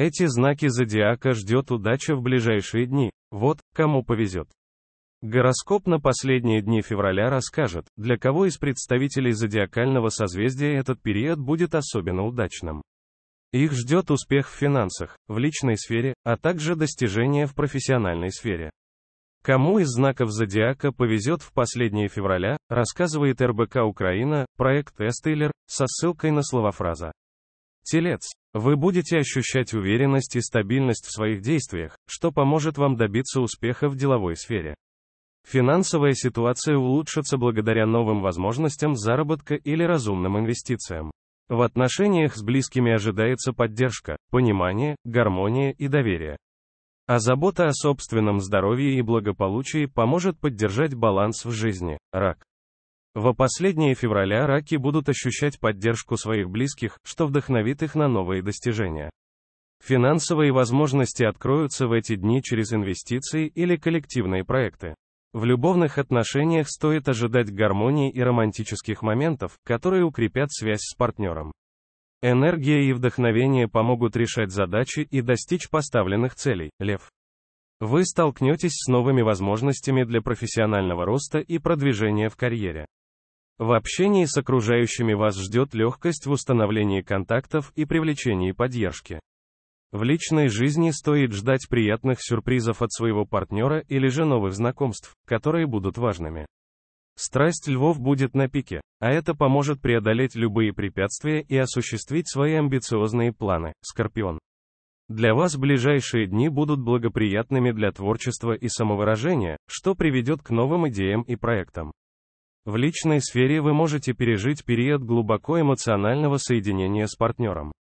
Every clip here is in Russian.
Эти знаки зодиака ждет удача в ближайшие дни. Вот, кому повезет. Гороскоп на последние дни февраля расскажет, для кого из представителей зодиакального созвездия этот период будет особенно удачным. Их ждет успех в финансах, в личной сфере, а также достижения в профессиональной сфере. Кому из знаков зодиака повезет в последние февраля, рассказывает РБК Украина, проект Эстейлер, со ссылкой на слова фраза. Телец. Вы будете ощущать уверенность и стабильность в своих действиях, что поможет вам добиться успеха в деловой сфере. Финансовая ситуация улучшится благодаря новым возможностям заработка или разумным инвестициям. В отношениях с близкими ожидается поддержка, понимание, гармония и доверие. А забота о собственном здоровье и благополучии поможет поддержать баланс в жизни. Рак. Во последние февраля раки будут ощущать поддержку своих близких, что вдохновит их на новые достижения. Финансовые возможности откроются в эти дни через инвестиции или коллективные проекты. В любовных отношениях стоит ожидать гармонии и романтических моментов, которые укрепят связь с партнером. Энергия и вдохновение помогут решать задачи и достичь поставленных целей, лев. Вы столкнетесь с новыми возможностями для профессионального роста и продвижения в карьере. В общении с окружающими вас ждет легкость в установлении контактов и привлечении поддержки. В личной жизни стоит ждать приятных сюрпризов от своего партнера или же новых знакомств, которые будут важными. Страсть львов будет на пике, а это поможет преодолеть любые препятствия и осуществить свои амбициозные планы, Скорпион. Для вас ближайшие дни будут благоприятными для творчества и самовыражения, что приведет к новым идеям и проектам. В личной сфере вы можете пережить период глубоко эмоционального соединения с партнером.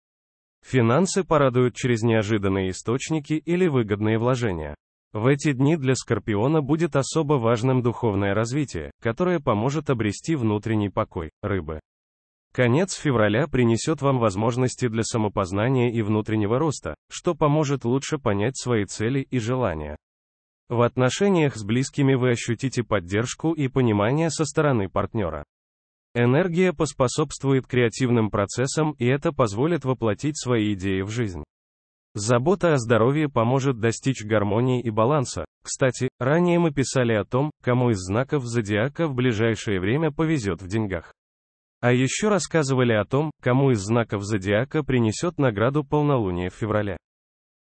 Финансы порадуют через неожиданные источники или выгодные вложения. В эти дни для Скорпиона будет особо важным духовное развитие, которое поможет обрести внутренний покой, рыбы. Конец февраля принесет вам возможности для самопознания и внутреннего роста, что поможет лучше понять свои цели и желания. В отношениях с близкими вы ощутите поддержку и понимание со стороны партнера. Энергия поспособствует креативным процессам и это позволит воплотить свои идеи в жизнь. Забота о здоровье поможет достичь гармонии и баланса. Кстати, ранее мы писали о том, кому из знаков зодиака в ближайшее время повезет в деньгах. А еще рассказывали о том, кому из знаков зодиака принесет награду полнолуние в феврале.